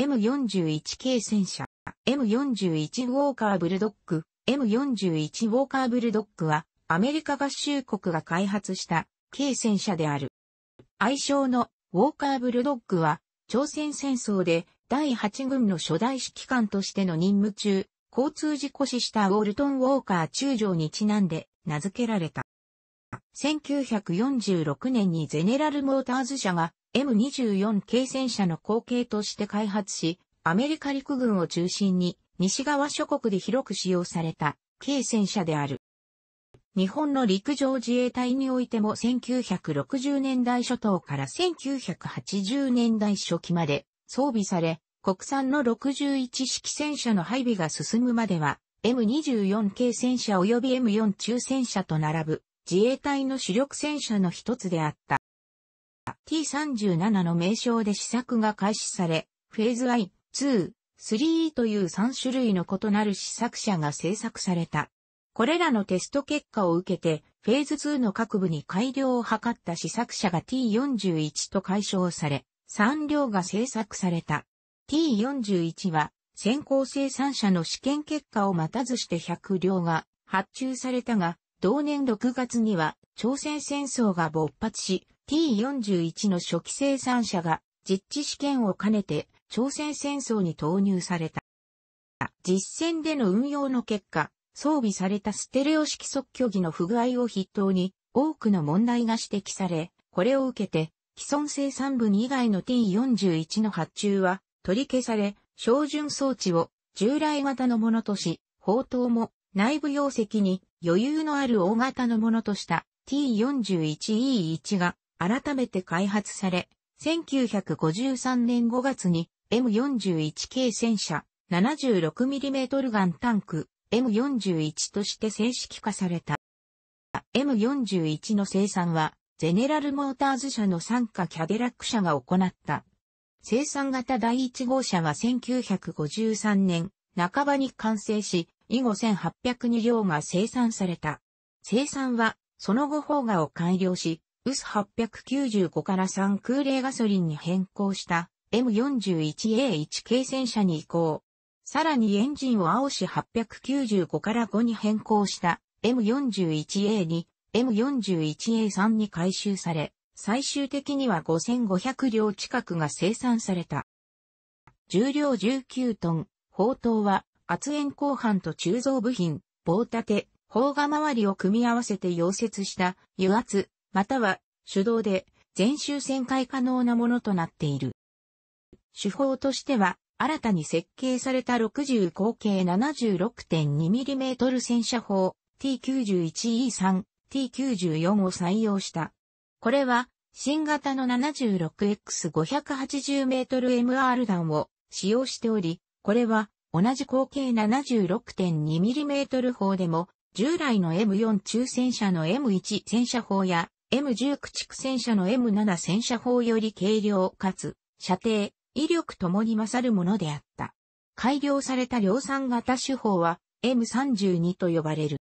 M41 系戦車、M41 ウォーカーブルドッグ、M41 ウォーカーブルドッグは、アメリカ合衆国が開発した軽戦車である。愛称のウォーカーブルドッグは、朝鮮戦争で第8軍の初代指揮官としての任務中、交通事故死したウォルトン・ウォーカー中将にちなんで名付けられた。1946年にゼネラルモーターズ社が M24 系戦車の後継として開発し、アメリカ陸軍を中心に西側諸国で広く使用された軽戦車である。日本の陸上自衛隊においても1960年代初頭から1980年代初期まで装備され、国産の61式戦車の配備が進むまでは、M24 系戦車及び M4 中戦車と並ぶ自衛隊の主力戦車の一つであった。T37 の名称で試作が開始され、フェーズ I、2、3という3種類の異なる試作車が製作された。これらのテスト結果を受けて、フェーズ2の各部に改良を図った試作車が T41 と解消され、3両が製作された。T41 は、先行生産者の試験結果を待たずして100両が発注されたが、同年6月には朝鮮戦争が勃発し、T41 の初期生産者が実地試験を兼ねて朝鮮戦争に投入された。実戦での運用の結果、装備されたステレオ式測距儀の不具合を筆頭に多くの問題が指摘され、これを受けて既存生産分以外の T41 の発注は取り消され、照準装置を従来型のものとし、砲塔も内部容積に余裕のある大型のものとした T41E1 が改めて開発され、1953年5月に M41 系戦車 76mm ガンタンク M41 として正式化された。M41 の生産は、ゼネラルモーターズ社の参加キャデラック社が行った。生産型第1号車は1953年半ばに完成し、以後1802両が生産された。生産は、その後方画を改良し、ウス895から3空冷ガソリンに変更した M41A1 軽戦車に移行。さらにエンジンを青し895から5に変更した M41A2、M41A3 に回収され、最終的には5500両近くが生産された。重量19トン、砲塔は圧縁鋼板と鋳造部品、棒立て、砲が周りを組み合わせて溶接した油圧、または手動で全周旋回可能なものとなっている。手法としては、新たに設計された60口径 76.2mm 戦車砲 T91E3、T94 を採用した。これは、新型の 76X580m MR 弾を使用しており、これは同じ口径 76.2mm 砲でも、従来の M4 中戦車の M1 戦車砲や M10 駆逐戦車の M7 戦車砲より軽量かつ射程、威力ともに勝るものであった。改良された量産型手法は M32 と呼ばれる。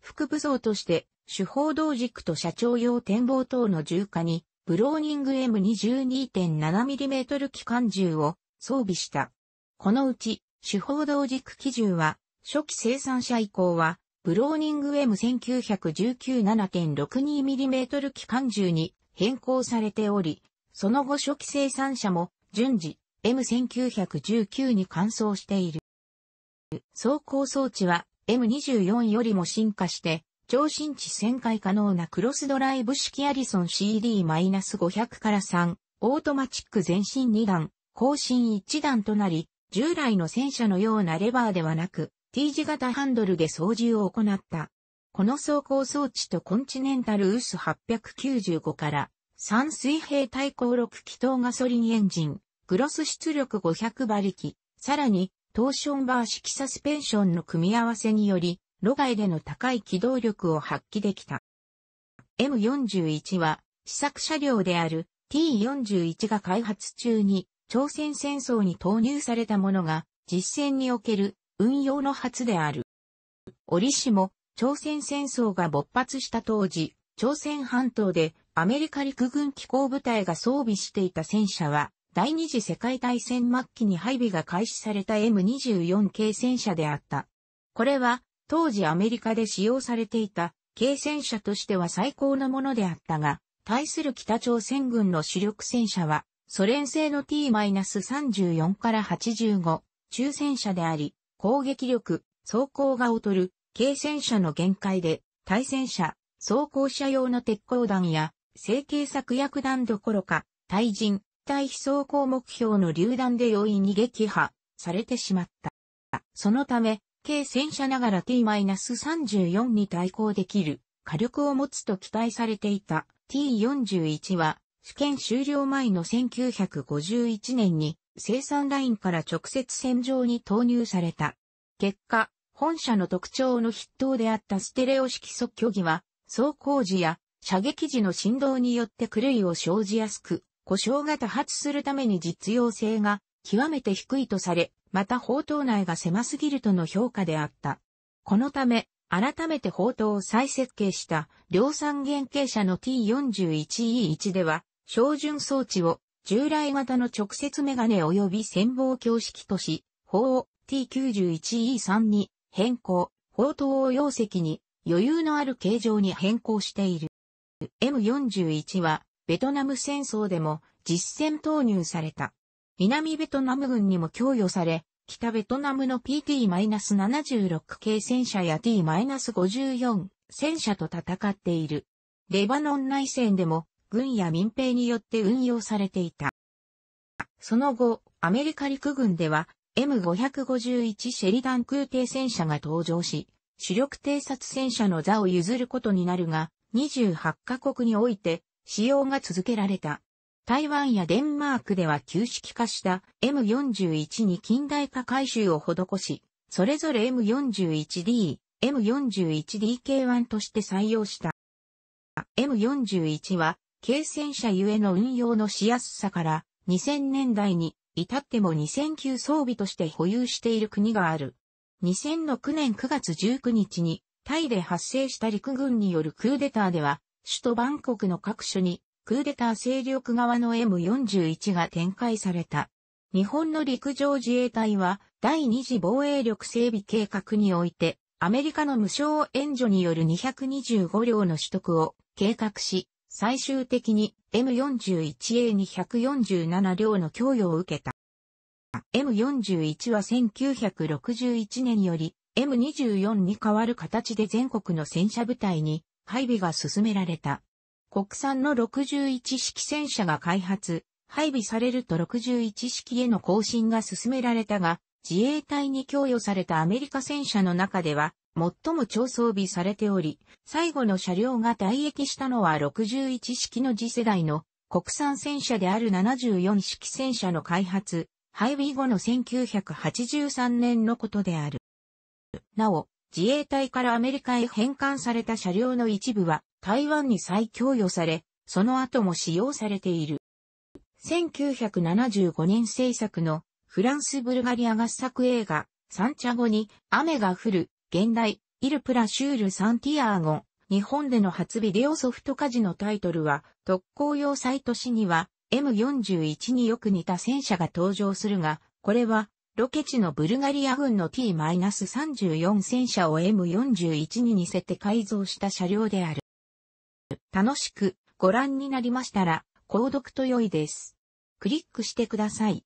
副武装として手法同軸と社長用展望等の重火にブローニング M22.7mm 機関銃を装備した。このうち、手法同軸基準は、初期生産者以降は、ブローニング M1919-7.62mm 機関銃に変更されており、その後初期生産者も順次 M1919 に換装している。走行装置は M24 よりも進化して、超新地旋回可能なクロスドライブ式アリソン CD-500 から3、オートマチック前進2段、後進1段となり、従来の戦車のようなレバーではなく、T 字型ハンドルで操縦を行った。この走行装置とコンチネンタルウス895から3水平対抗6気筒ガソリンエンジン、グロス出力500馬力、さらにトーションバー式サスペンションの組み合わせにより、路外での高い機動力を発揮できた。M41 は試作車両である T41 が開発中に朝鮮戦争に投入されたものが実戦における運用の初である。折しも朝鮮戦争が勃発した当時、朝鮮半島でアメリカ陸軍機構部隊が装備していた戦車は第二次世界大戦末期に配備が開始された M24 系戦車であった。これは当時アメリカで使用されていた軽戦車としては最高のものであったが、対する北朝鮮軍の主力戦車はソ連製の T-34 から85、中戦車であり、攻撃力、装甲が劣る、軽戦車の限界で、対戦車、装甲車用の鉄鋼弾や、成形作薬弾どころか、対人、対飛装甲目標の榴弾で容易に撃破、されてしまった。そのため、軽戦車ながら T-34 に対抗できる火力を持つと期待されていた T41 は試験終了前の1951年に生産ラインから直接線上に投入された。結果、本社の特徴の筆頭であったステレオ式即距偽は、走行時や射撃時の振動によって狂いを生じやすく、故障が多発するために実用性が極めて低いとされ、また砲塔内が狭すぎるとの評価であった。このため、改めて砲塔を再設計した量産原型車の T41E1 では、照準装置を従来型の直接メガネ及び潜望鏡式とし、法を T91E3 に変更、法等を容積に余裕のある形状に変更している。M41 はベトナム戦争でも実戦投入された。南ベトナム軍にも供与され、北ベトナムの PT-76 系戦車や T-54 戦車と戦っている。レバノン内戦でも軍や民兵によって運用されていた。その後、アメリカ陸軍では M551 シェリダン空挺戦車が登場し、主力偵察戦車の座を譲ることになるが、28カ国において使用が続けられた。台湾やデンマークでは旧式化した M41 に近代化改修を施し、それぞれ M41D、M41DK1 として採用した。M41 は軽戦車ゆえの運用のしやすさから、2000年代に至っても2000級装備として保有している国がある。2006年9月19日に、タイで発生した陸軍によるクーデターでは、首都バンコクの各所に、クーデター勢力側の M41 が展開された。日本の陸上自衛隊は、第二次防衛力整備計画において、アメリカの無償援助による225両の取得を計画し、最終的に M41A247 両の供与を受けた。M41 は1961年より M24 に変わる形で全国の戦車部隊に配備が進められた。国産の61式戦車が開発、配備されると61式への更新が進められたが、自衛隊に供与されたアメリカ戦車の中では最も超装備されており、最後の車両が退役したのは61式の次世代の国産戦車である74式戦車の開発、配備後の1983年のことである。なお、自衛隊からアメリカへ返還された車両の一部は台湾に再供与され、その後も使用されている。1975年制作のフランス・ブルガリア合作映画、サンチャゴに雨が降る現代、イル・プラシュール・サンティアーゴ、日本での初ビデオソフトカジのタイトルは、特攻用サイト誌には、M41 によく似た戦車が登場するが、これは、ロケ地のブルガリア軍の T-34 戦車を M41 に似せて改造した車両である。楽しくご覧になりましたら、購読と良いです。クリックしてください。